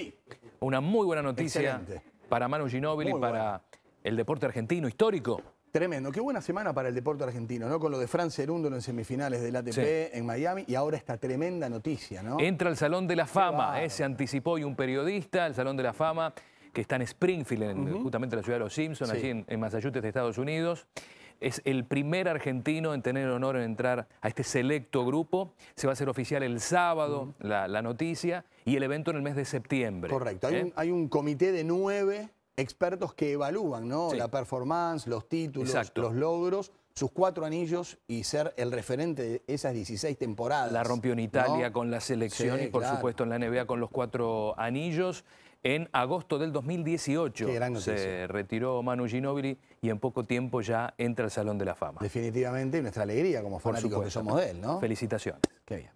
Sí. Una muy buena noticia para Manu Ginóbili, para el deporte argentino histórico. Tremendo. Qué buena semana para el deporte argentino, ¿no? Con lo de Fran Cerundo en semifinales del ATP en Miami y ahora esta tremenda noticia, ¿no? Entra al Salón de la Fama, eh, se anticipó y un periodista, el Salón de la Fama, que está en Springfield, justamente en la ciudad de los Simpsons, allí en, en Massachusetts, Estados Unidos. Es el primer argentino en tener el honor de entrar a este selecto grupo. Se va a hacer oficial el sábado la, noticia y el evento en el mes de septiembre. Correcto. hay ¿Eh? un comité de nueve expertos que evalúan ¿no? la performance, los títulos, los logros, sus cuatro anillos y ser el referente de esas 16 temporadas. La rompió en Italia con la selección y por supuesto en la NBA con los cuatro anillos. En agosto del 2018 se retiró Manu Ginóbili y en poco tiempo ya entra al Salón de la Fama. Definitivamente nuestra alegría como fanáticos que somos de él, ¿no? Felicitaciones. Qué bien.